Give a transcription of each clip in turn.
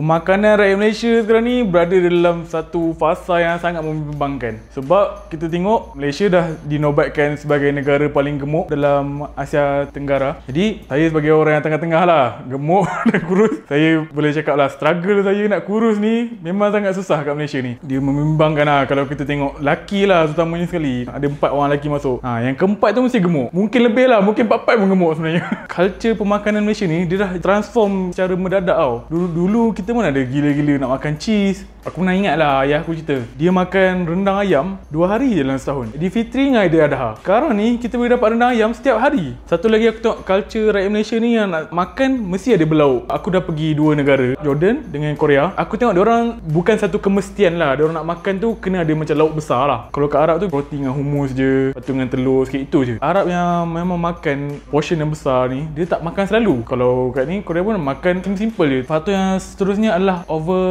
Pemakanan rakyat Malaysia sekarang ni berada dalam satu fasa yang sangat membimbangkan. Sebab kita tengok Malaysia dah dinobatkan sebagai negara paling gemuk dalam Asia Tenggara. Jadi saya sebagai orang yang tengah-tengah lah gemuk dan kurus. Saya boleh cakap lah struggle saya nak kurus ni memang sangat susah kat Malaysia ni. Dia membimbangkan lah kalau kita tengok laki lah terutamanya sekali. Ada empat orang laki masuk. Ha, yang keempat tu mesti gemuk. Mungkin lebih lah. Mungkin empat-empat pun gemuk sebenarnya. Culture pemakanan Malaysia ni dia dah transform secara mendadak tau. Dulu, dulu kita kita pun ada gila-gila nak makan cheese Aku pernah ingat lah ayah aku cerita Dia makan rendang ayam dua hari je dalam setahun Di Fitri dengan Aidil dah? Sekarang ni kita boleh dapat rendang ayam setiap hari Satu lagi aku tengok culture rakyat Malaysia ni Yang nak makan mesti ada berlauk Aku dah pergi dua negara Jordan dengan Korea Aku tengok orang bukan satu kemestian lah orang nak makan tu kena ada macam lauk besar lah Kalau kat Arab tu roti dengan hummus je Lepas dengan telur sikit itu je Arab yang memang makan portion yang besar ni Dia tak makan selalu Kalau kat ni Korea pun makan simple je Lepas yang seterusnya adalah over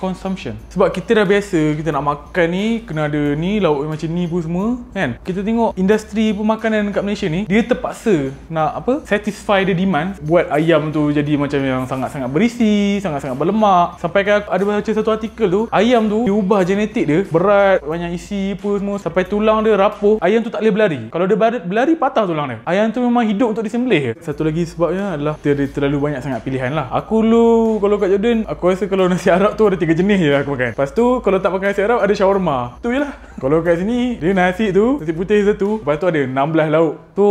consumption function sebab kita dah biasa kita nak makan ni kena ada ni lauk macam ni pun semua kan kita tengok industri pemakanan kat Malaysia ni dia terpaksa nak apa satisfy the demand buat ayam tu jadi macam yang sangat-sangat berisi sangat-sangat berlemak sampai kan ada baca satu artikel tu ayam tu diubah genetik dia berat banyak isi apa semua sampai tulang dia rapuh ayam tu tak boleh berlari kalau dia berlari patah tulang dia ayam tu memang hidup untuk disembelih je satu lagi sebabnya adalah dia terlalu banyak sangat pilihan lah aku dulu kalau kat Jordan aku rasa kalau nasi Arab tu ada tiga jenis je aku makan. Lepas tu kalau tak makan nasi Arab ada shawarma. Tu jelah. Kalau kat sini dia nasi tu nasi putih satu. Lepas tu ada 16 lauk. Tu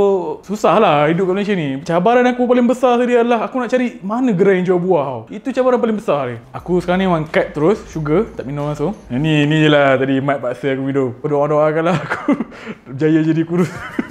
susah lah hidup kat Malaysia ni. Cabaran aku paling besar tadi adalah aku nak cari mana gerai yang jual buah tau. Itu cabaran paling besar ni. Aku sekarang ni memang cut terus sugar tak minum langsung. Ini ni lah tadi mat paksa aku minum. Doa-doakanlah aku berjaya jadi kurus.